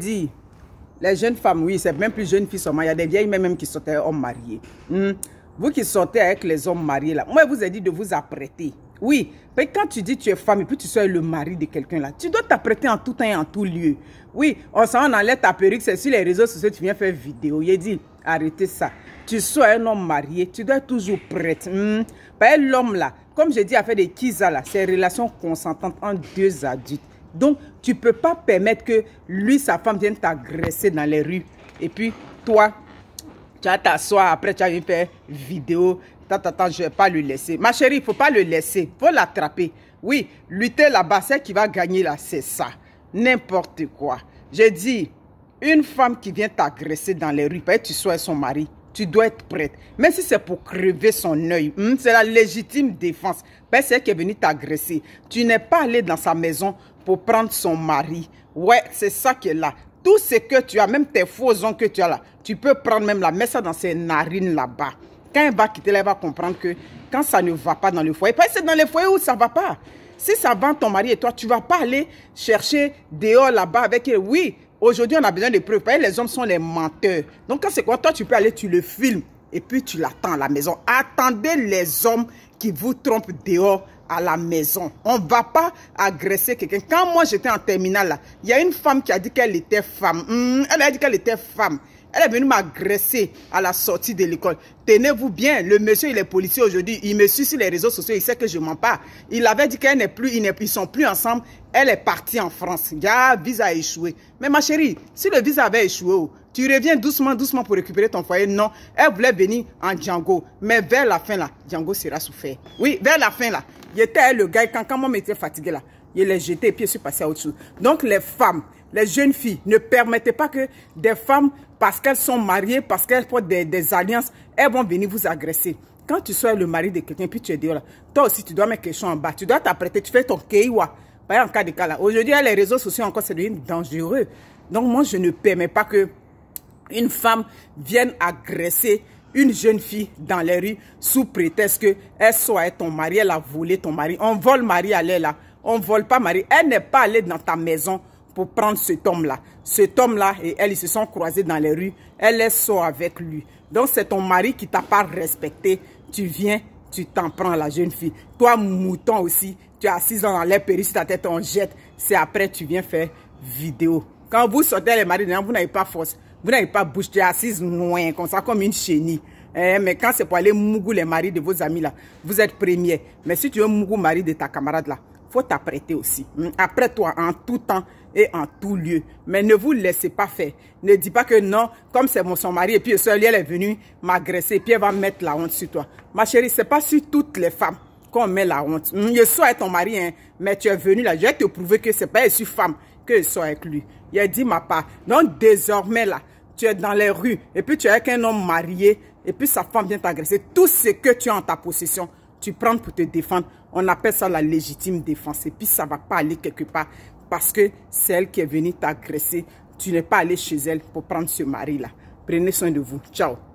dit, les jeunes femmes, oui, c'est même plus jeunes filles seulement. Il y a des vieilles même qui sortaient hommes mariés. Hmm? Vous qui sortez avec les hommes mariés, là, moi, je vous ai dit de vous apprêter. Oui, mais quand tu dis tu es femme et puis tu sois le mari de quelqu'un là, tu dois t'apprêter en tout temps et en tout lieu. Oui, on s'en allait ta perruque, c'est sur les réseaux sociaux, tu viens faire vidéo. Il dit, arrêtez ça. Tu sois un homme marié, tu dois toujours prête. Hmm? Ben, l'homme là, comme je dis, à fait des kizas là, c'est relation consentante entre deux adultes. Donc, tu ne peux pas permettre que lui, sa femme, vienne t'agresser dans les rues. Et puis, toi, tu vas t'asseoir, après tu vas venir faire vidéo. Attends, attends, je ne vais pas le laisser. Ma chérie, il ne faut pas le laisser. Il faut l'attraper. Oui, lutter là-bas, celle qui va gagner là, c'est ça. N'importe quoi. Je dis, une femme qui vient t'agresser dans les rues, peut-être tu sois son mari, tu dois être prête. Même si c'est pour crever son œil, hmm, c'est la légitime défense. Parce ben, qui est venue t'agresser. Tu n'es pas allé dans sa maison pour prendre son mari. Ouais, c'est ça qui est là. Tout ce que tu as, même tes faux ongles que tu as là, tu peux prendre même là, mettre ça dans ses narines là-bas. Quand elle va quitter, là, elle va comprendre que quand ça ne va pas dans le foyer, parce que dans le foyer où ça ne va pas. Si ça vend ton mari et toi, tu ne vas pas aller chercher dehors là-bas avec elle. Oui, aujourd'hui, on a besoin de preuves. les hommes sont les menteurs. Donc, quand c'est quoi, toi, tu peux aller, tu le filmes et puis tu l'attends à la maison. Attendez les hommes qui vous trompent dehors à la maison. On ne va pas agresser quelqu'un. Quand moi j'étais en terminale, il y a une femme qui a dit qu'elle était femme. Hmm, elle a dit qu'elle était femme. Elle est venue m'agresser à la sortie de l'école. Tenez-vous bien, le monsieur, il est policier aujourd'hui. Il me suit sur les réseaux sociaux, il sait que je mens pas. Il avait dit qu'elle n'est plus, ils ne sont plus ensemble. Elle est partie en France. Gars, visa a échoué. Mais ma chérie, si le visa avait échoué, oh, tu reviens doucement, doucement pour récupérer ton foyer. Non, elle voulait venir en Django. Mais vers la fin, là, Django sera souffert. Oui, vers la fin, là. était le gars, quand, quand moi, m'était fatigué, là, il les jeté et puis je suis passé au-dessus. Donc, les femmes, les jeunes filles, ne permettez pas que des femmes, parce qu'elles sont mariées, parce qu'elles portent des, alliances, elles vont venir vous agresser. Quand tu sois le mari de quelqu'un, puis tu es dehors, toi aussi, tu dois mettre quelque chose en bas. Tu dois t'apprêter, tu fais ton keiwa. en cas de cas là. Aujourd'hui, les réseaux sociaux encore, c'est devenu dangereux. Donc, moi, je ne permets pas que une femme vienne agresser une jeune fille dans les rues sous prétexte que elle soit ton mari, elle a volé ton mari. On vole mari à là. On vole pas mari. Elle n'est pas allée dans ta maison pour prendre ce homme-là. Cet homme-là et elle, ils se sont croisés dans les rues. Elle est sort avec lui. Donc, c'est ton mari qui t'a pas respecté. Tu viens, tu t'en prends la jeune fille. Toi, mouton aussi, tu es assise dans les péris ta tête, on jette. C'est après, tu viens faire vidéo. Quand vous sortez les maris, vous n'avez pas force. Vous n'avez pas bouche. Tu es assise loin, comme ça, comme une chenille. Eh, mais quand c'est pour aller mougou les maris de vos amis là, vous êtes premier. Mais si tu veux mougou mari de ta camarade là, faut t'apprêter aussi. Mm, Après toi, en tout temps et en tout lieu. Mais ne vous laissez pas faire. Ne dis pas que non, comme c'est mon son mari, et puis seul, elle est venue m'agresser, et puis elle va mettre la honte sur toi. Ma chérie, c'est pas sur toutes les femmes qu'on met la honte. Mm, je sois ton mari, hein, mais tu es venu là, je vais te prouver que c'est pas sur femme que je sois avec lui. Il a dit ma part. Donc désormais là, tu es dans les rues, et puis tu es avec un homme marié, et puis sa femme vient t'agresser. Tout ce que tu as en ta possession, tu prends pour te défendre. On appelle ça la légitime défense. Et puis, ça ne va pas aller quelque part parce que celle qui est venue t'agresser. Tu n'es pas allé chez elle pour prendre ce mari-là. Prenez soin de vous. Ciao.